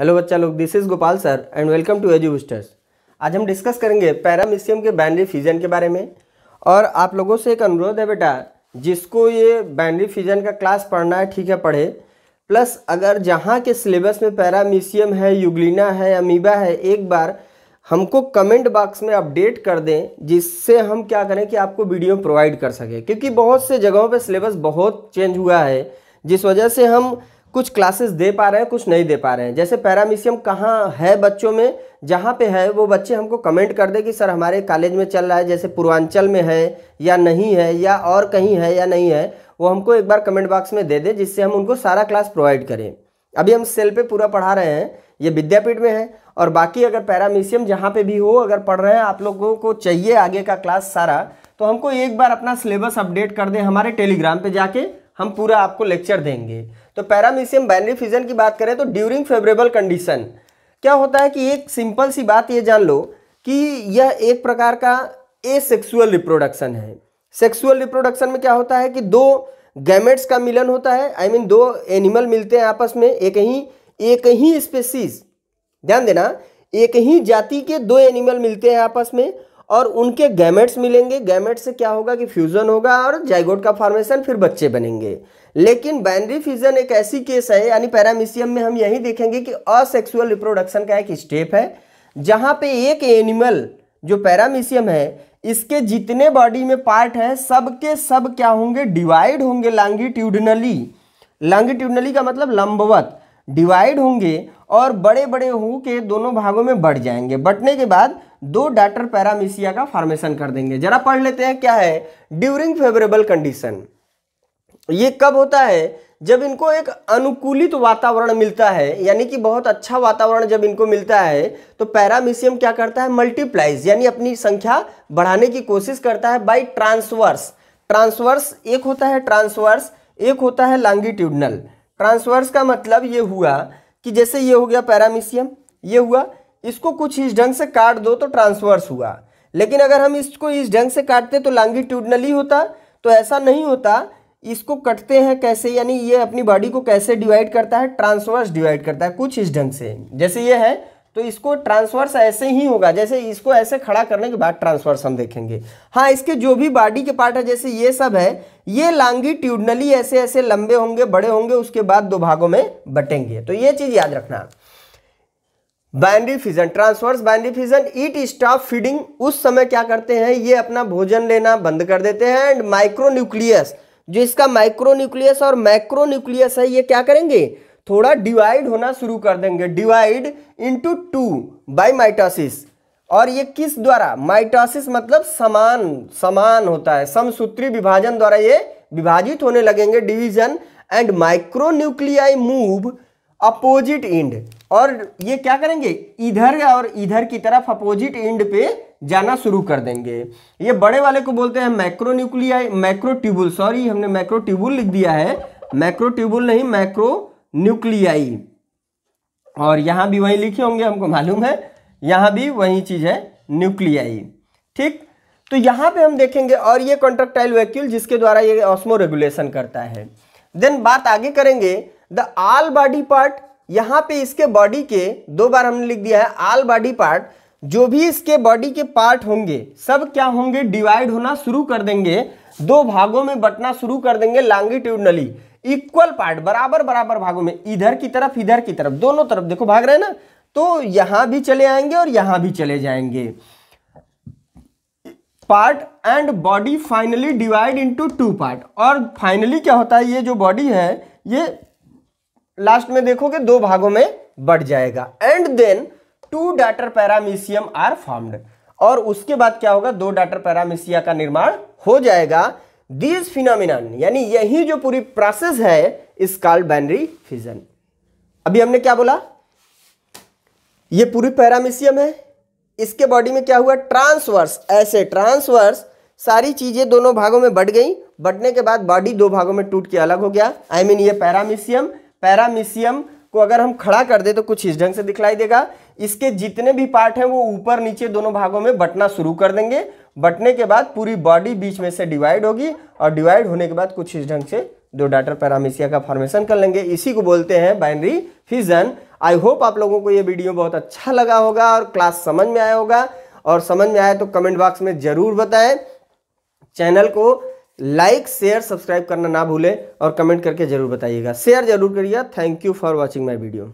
hello बच्चा लोग this is Gopal sir and welcome to Edu Boosters आज हम डिस्कस करेंगे पैरामिशियम के बाइनरी फिजन के बारे में और आप लोगों से एक अनुरोध है बेटा जिसको ये बाइनरी फिजन का क्लास पढ़ना है ठीक है पढ़े प्लस अगर जहाँ के सिलेबस में पैरामिशियम है युगलिना है अमीबा है एक बार हमको कमेंट बॉक्स में अपडेट कर दें जिससे हम क्या करें कि आपको वीडियो प्रोवाइड कर सकें क्योंकि बहुत से जगहों पर सिलेबस बहुत चेंज हुआ है जिस वजह से हम कुछ क्लासेस दे पा रहे हैं कुछ नहीं दे पा रहे हैं जैसे पैरामीशियम कहाँ है बच्चों में जहाँ पे है वो बच्चे हमको कमेंट कर दे कि सर हमारे कॉलेज में चल रहा है जैसे पूर्वांचल में है या नहीं है या और कहीं है या नहीं है वो हमको एक बार कमेंट बॉक्स में दे दे जिससे हम उनको सारा क्लास प्रोवाइड करें अभी हम सेल पर पूरा पढ़ा रहे हैं ये विद्यापीठ में है और बाकी अगर पैरामीशियम जहाँ पर भी हो अगर पढ़ रहे हैं आप लोगों को चाहिए आगे का क्लास सारा तो हमको एक बार अपना सिलेबस अपडेट कर दें हमारे टेलीग्राम पर जाके हम पूरा आपको लेक्चर देंगे तो पैरामीशियम बाइनरी फ्यूजन की बात करें तो ड्यूरिंग फेवरेबल कंडीशन क्या होता है कि एक सिंपल सी बात ये जान लो कि यह एक प्रकार का ए सेक्सुअल रिप्रोडक्शन है सेक्सुअल रिप्रोडक्शन में क्या होता है कि दो गैमेट्स का मिलन होता है आई I मीन mean, दो एनिमल मिलते हैं आपस में एक ही एक ही स्पेसीज ध्यान देना एक ही जाति के दो एनिमल मिलते हैं आपस में और उनके गैमेट्स मिलेंगे गैमेट से क्या होगा कि फ्यूज़न होगा और जाइगोट का फॉर्मेशन फिर बच्चे बनेंगे लेकिन बाइनरी फ्यूज़न एक ऐसी केस है यानी पैरामिशियम में हम यही देखेंगे कि असेक्सुअल रिप्रोडक्शन का एक स्टेप है जहाँ पे एक एनिमल जो पैरामिशियम है इसके जितने बॉडी में पार्ट है सब के सब क्या होंगे डिवाइड होंगे लॉन्गिट्यूडनली लॉन्गिट्यूडनली का मतलब लंबवत डिवाइड होंगे और बड़े बड़े हो के दोनों भागों में बढ़ जाएंगे बटने के बाद दो डाटर पैरामीसिया का फॉर्मेशन कर देंगे जरा पढ़ लेते हैं क्या है ड्यूरिंग फेवरेबल कंडीशन ये कब होता है जब इनको एक अनुकूलित वातावरण मिलता है यानी कि बहुत अच्छा वातावरण जब इनको मिलता है तो पैरामीसियम क्या करता है मल्टीप्लाइज यानी अपनी संख्या बढ़ाने की कोशिश करता है बाई ट्रांसवर्स ट्रांसवर्स एक होता है ट्रांसवर्स एक होता है लॉन्गिट्यूडनल ट्रांसवर्स का मतलब ये हुआ कि जैसे ये हो गया पैरामीसियम ये हुआ इसको कुछ इस ढंग से काट दो तो ट्रांसवर्स हुआ लेकिन अगर हम इसको इस ढंग से काटते तो लॉन्गिट्यूडनली होता तो ऐसा नहीं होता इसको कटते हैं कैसे यानी ये अपनी बॉडी को कैसे डिवाइड करता है ट्रांसवर्स डिवाइड करता है कुछ इस ढंग से जैसे ये है तो इसको ट्रांसवर्स ऐसे ही होगा जैसे इसको ऐसे खड़ा करने के बाद ट्रांसवर्स हम देखेंगे हाँ इसके जो भी बॉडी के पार्ट है जैसे ये सब है ये लॉन्गिट्यूडनली ऐसे ऐसे लंबे होंगे बड़े होंगे उसके बाद दो भागों में बटेंगे तो ये चीज़ याद रखना binary fission transfers binary fission eat stop feeding उस समय क्या करते हैं ये अपना भोजन लेना बंद कर देते हैं एंड माइक्रोन्यूक्लियस जो इसका माइक्रोन्यूक्लियस और माइक्रो न्यूक्लियस है ये क्या करेंगे थोड़ा डिवाइड होना शुरू कर देंगे divide into two by mitosis और ये किस द्वारा माइटोसिस मतलब समान समान होता है समसूत्री विभाजन द्वारा ये विभाजित होने लगेंगे division and micronuclei move opposite end और ये क्या करेंगे इधर और इधर की तरफ अपोजिट इंड पे जाना शुरू कर देंगे ये बड़े वाले को बोलते हैं मैक्रोन्यूक्लियाई मैक्रोट्यूबुल सॉरी हमने मैक्रोट्यूबुल लिख दिया है मैक्रोट्यूबुल नहीं मैक्रो न्यूक्लियाई और यहां भी वही लिखे होंगे हमको मालूम है यहां भी वही चीज़ है न्यूक्लियाई ठीक तो यहां पे हम देखेंगे और ये कॉन्ट्रेक्टाइल वैक्यूल जिसके द्वारा ये ऑस्मो रेगुलेशन करता है देन बात आगे करेंगे द आल बॉडी पार्ट यहां पे इसके बॉडी के दो बार हमने लिख दिया है आल बॉडी पार्ट जो भी इसके बॉडी के पार्ट होंगे सब क्या होंगे डिवाइड होना शुरू कर देंगे दो भागों में बटना शुरू कर देंगे लॉन्गिट्यूडनली इक्वल पार्ट बराबर बराबर भागों में इधर की तरफ इधर की तरफ दोनों तरफ देखो भाग रहे हैं ना तो यहां भी चले आएंगे और यहां भी चले जाएंगे part and body finally divide into two part और फाइनली क्या होता है ये जो बॉडी है ये लास्ट में देखोगे दो भागों में बढ़ जाएगा and then two daughter paramecium are formed और उसके बाद क्या होगा दो डाटर पैरामिशिया का निर्माण हो जाएगा दीज फिनोमिनन यानी यही जो पूरी प्रोसेस है इस कॉल्ड बैनरी फिजन अभी हमने क्या बोला ये पूरी पैरामिशियम है इसके बॉडी में क्या हुआ ट्रांसवर्स ऐसे ट्रांसवर्स सारी चीजें दोनों भागों में बढ़ गई बढ़ने के बाद बॉडी दो भागों में टूट के अलग हो गया आई I मीन mean, ये पैरामीसियम पैरामीशियम को अगर हम खड़ा कर दे तो कुछ इस ढंग से दिखलाई देगा इसके जितने भी पार्ट हैं वो ऊपर नीचे दोनों भागों में बटना शुरू कर देंगे बटने के बाद पूरी बॉडी बीच में से डिवाइड होगी और डिवाइड होने के बाद कुछ इस ढंग से दो डाटर पैरामीशिया का फॉर्मेशन कर लेंगे इसी को बोलते हैं बाइनरी फिजन आई होप आप लोगों को ये वीडियो बहुत अच्छा लगा होगा और क्लास समझ में आया होगा और समझ में आया तो कमेंट बॉक्स में ज़रूर बताएं चैनल को लाइक शेयर सब्सक्राइब करना ना भूलें और कमेंट करके जरूर बताइएगा शेयर जरूर करिएगा thank you for watching my video